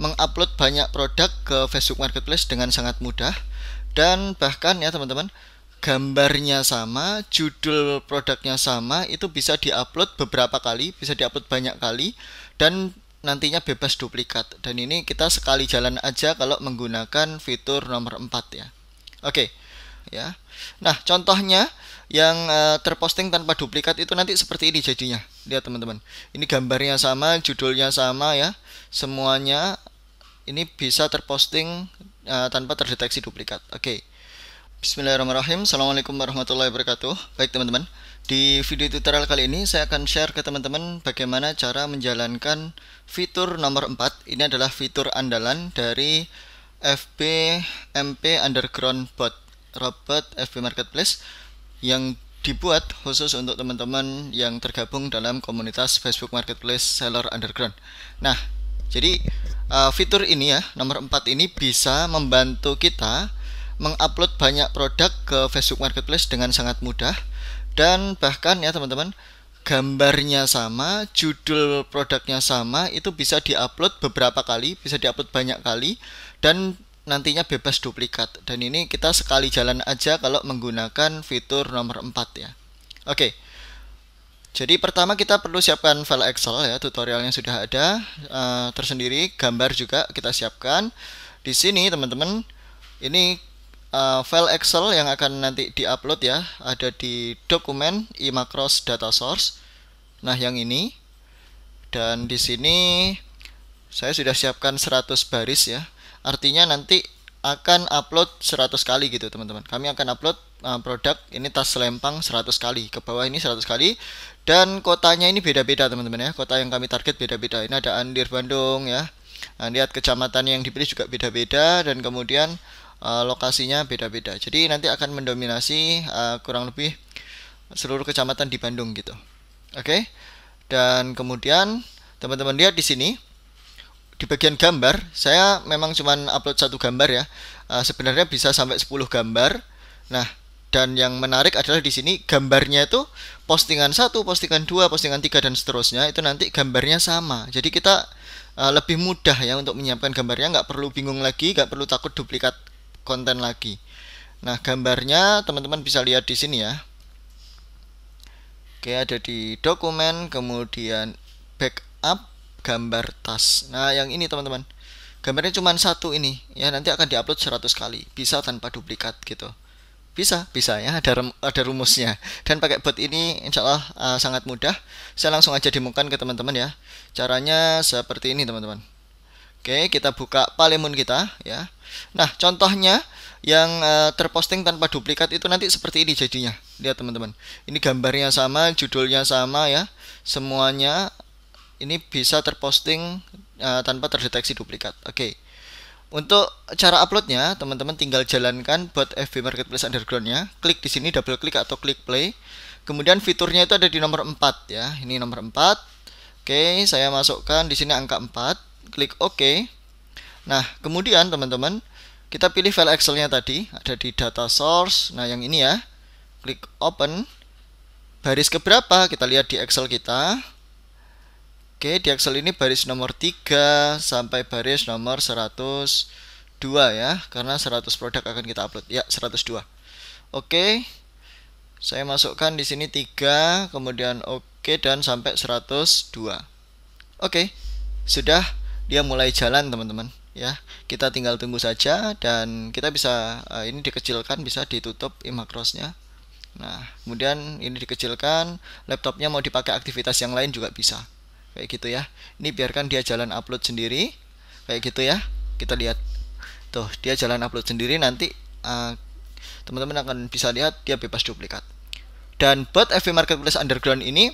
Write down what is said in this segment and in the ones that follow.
mengupload banyak produk ke Facebook Marketplace dengan sangat mudah dan bahkan ya teman-teman gambarnya sama, judul produknya sama, itu bisa diupload beberapa kali, bisa diupload banyak kali dan nantinya bebas duplikat. Dan ini kita sekali jalan aja kalau menggunakan fitur nomor 4 ya. Oke. Okay. Ya. Nah, contohnya yang uh, terposting tanpa duplikat itu nanti seperti ini jadinya. Lihat teman-teman. Ini gambarnya sama, judulnya sama ya. Semuanya ini bisa terposting uh, tanpa terdeteksi duplikat. Oke. Okay. Bismillahirrahmanirrahim. Assalamualaikum warahmatullahi wabarakatuh. Baik teman-teman, di video tutorial kali ini saya akan share ke teman-teman bagaimana cara menjalankan fitur nomor 4. Ini adalah fitur andalan dari FB MP Underground Bot Robot FB Marketplace yang dibuat khusus untuk teman-teman yang tergabung dalam komunitas Facebook Marketplace Seller Underground. Nah, jadi Eh, fitur ini ya nomor 4 ini bisa membantu kita mengupload banyak produk ke Facebook Marketplace dengan sangat mudah dan bahkan ya teman-teman gambarnya sama, judul produknya sama, itu bisa diupload beberapa kali, bisa diupload banyak kali dan nantinya bebas duplikat. Dan ini kita sekali jalan aja kalau menggunakan fitur nomor 4 ya. Oke. Okay. Jadi pertama kita perlu siapkan file Excel ya, tutorialnya sudah ada uh, tersendiri, gambar juga kita siapkan. Di sini teman-teman, ini uh, file Excel yang akan nanti diupload ya, ada di dokumen iMacros data source. Nah, yang ini. Dan di sini saya sudah siapkan 100 baris ya. Artinya nanti akan upload 100 kali gitu, teman-teman. Kami akan upload uh, produk ini tas selempang 100 kali ke bawah ini 100 kali dan kotanya ini beda-beda teman-teman ya kota yang kami target beda-beda ini ada Andir Bandung ya nah, lihat kecamatan yang dipilih juga beda-beda dan kemudian uh, lokasinya beda-beda jadi nanti akan mendominasi uh, kurang lebih seluruh kecamatan di Bandung gitu oke okay? dan kemudian teman-teman lihat di sini di bagian gambar saya memang cuman upload satu gambar ya uh, sebenarnya bisa sampai 10 gambar nah dan yang menarik adalah di sini gambarnya itu postingan satu, postingan dua, postingan tiga dan seterusnya itu nanti gambarnya sama. Jadi kita uh, lebih mudah ya untuk menyiapkan gambarnya, nggak perlu bingung lagi, nggak perlu takut duplikat konten lagi. Nah gambarnya teman-teman bisa lihat di sini ya. Oke ada di dokumen, kemudian backup gambar tas. Nah yang ini teman-teman, gambarnya cuma satu ini ya nanti akan diupload 100 kali, bisa tanpa duplikat gitu. Bisa, bisa ya. Ada ada rumusnya. Dan pakai bot ini insya Allah uh, eh, sangat mudah. Saya langsung aja dimukan ke teman-teman ya. Caranya seperti ini teman-teman. Oke, kita buka palemon kita ya. Nah, contohnya yang uh, terposting tanpa duplikat itu nanti seperti ini jadinya. Lihat teman-teman. Ini gambarnya sama, judulnya sama ya. Semuanya ini bisa terposting uh, tanpa terdeteksi duplikat. Oke. Okay. Untuk cara uploadnya, teman-teman tinggal jalankan bot FB Marketplace Undergroundnya. Klik di sini, double klik atau klik play. Kemudian fiturnya itu ada di nomor 4 ya. Ini nomor 4. Oke, saya masukkan di sini angka 4. Klik OK. Nah, kemudian teman-teman, kita pilih file Excel-nya tadi. Ada di data source. Nah, yang ini ya. Klik open. Baris keberapa? Kita lihat di Excel kita. Oke, di Excel ini baris nomor 3 sampai baris nomor 102 ya, karena 100 produk akan kita upload. Ya, 102. Oke. Saya masukkan di sini 3, kemudian oke dan sampai 102. Oke. Sudah dia mulai jalan, teman-teman ya kita tinggal tunggu saja dan kita bisa eh, ini dikecilkan bisa ditutup imacrosnya. nah kemudian ini dikecilkan laptopnya mau dipakai aktivitas yang lain juga bisa kayak gitu ya ini biarkan dia jalan upload sendiri kayak gitu ya kita lihat tuh dia jalan upload sendiri nanti eh, teman-teman uh, akan bisa lihat dia bebas duplikat dan buat FB Marketplace Underground ini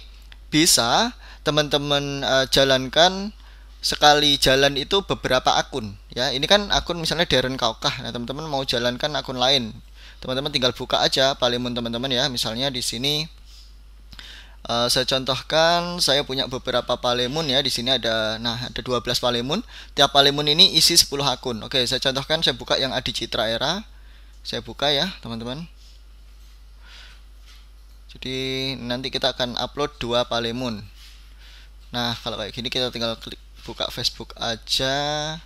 bisa teman-teman uh, jalankan sekali jalan itu beberapa akun ya ini kan akun misalnya Darren Kaukah nah teman-teman mau jalankan akun lain teman-teman tinggal buka aja Palimun teman-teman ya misalnya di sini Uh, saya contohkan saya punya beberapa palemon ya di sini ada nah ada 12 palemon. tiap palemon ini isi 10 akun oke saya contohkan saya buka yang Adi Citra Era saya buka ya teman-teman jadi nanti kita akan upload dua palemon. nah kalau kayak gini kita tinggal klik buka Facebook aja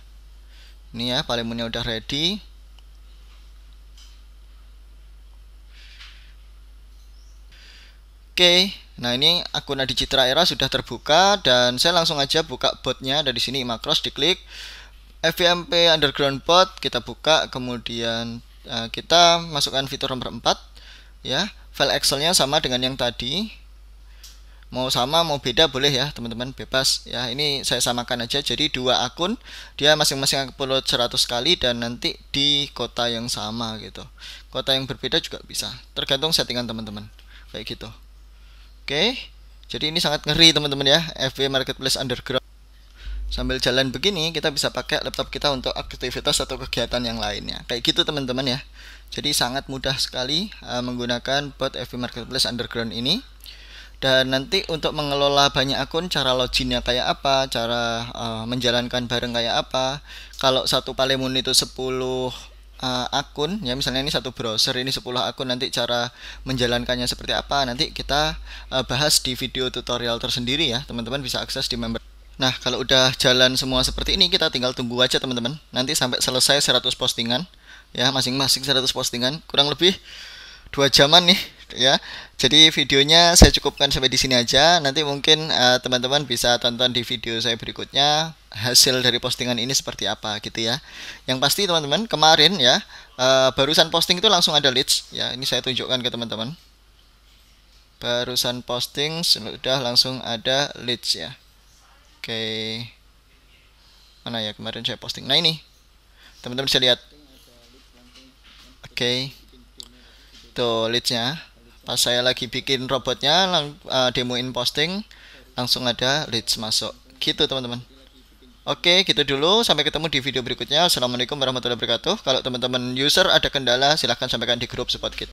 ini ya palemonnya udah ready Oke, nah ini akun Adi Citra Era sudah terbuka dan saya langsung aja buka botnya dari sini Macros diklik FVMP underground bot kita buka kemudian uh, kita masukkan fitur nomor 4 ya file Excelnya sama dengan yang tadi mau sama mau beda boleh ya teman-teman bebas ya ini saya samakan aja jadi dua akun dia masing-masing upload 100 kali dan nanti di kota yang sama gitu kota yang berbeda juga bisa tergantung settingan teman-teman kayak gitu Oke, jadi ini sangat ngeri teman-teman ya, FB Marketplace Underground. Sambil jalan begini, kita bisa pakai laptop kita untuk aktivitas atau kegiatan yang lainnya. Kayak gitu teman-teman ya. Jadi sangat mudah sekali uh, menggunakan bot FB Marketplace Underground ini. Dan nanti untuk mengelola banyak akun, cara loginnya kayak apa, cara uh, menjalankan bareng kayak apa. Kalau satu Palemun itu 10 uh, akun ya misalnya ini satu browser ini 10 akun nanti cara menjalankannya seperti apa nanti kita uh, bahas di video tutorial tersendiri ya teman-teman bisa akses di member Nah kalau udah jalan semua seperti ini kita tinggal tunggu aja teman-teman nanti sampai selesai 100 postingan ya masing-masing 100 postingan kurang lebih dua jaman nih ya jadi videonya saya cukupkan sampai di sini aja nanti mungkin eh, teman-teman uh, teman -teman bisa tonton di video saya berikutnya hasil dari postingan ini seperti apa gitu ya. Yang pasti teman-teman kemarin ya uh, barusan posting itu langsung ada leads ya. Ini saya tunjukkan ke teman-teman. Barusan posting sudah langsung ada leads ya. Oke. Mana ya kemarin saya posting. Nah ini. Teman-teman bisa lihat. Oke. Tuh leadsnya. Pas saya lagi bikin robotnya, lang, uh, demoin posting, langsung ada leads masuk. Gitu teman-teman. Oke, gitu dulu. Sampai ketemu di video berikutnya. Assalamualaikum warahmatullahi wabarakatuh. Kalau teman-teman user ada kendala, silahkan sampaikan di grup support kita.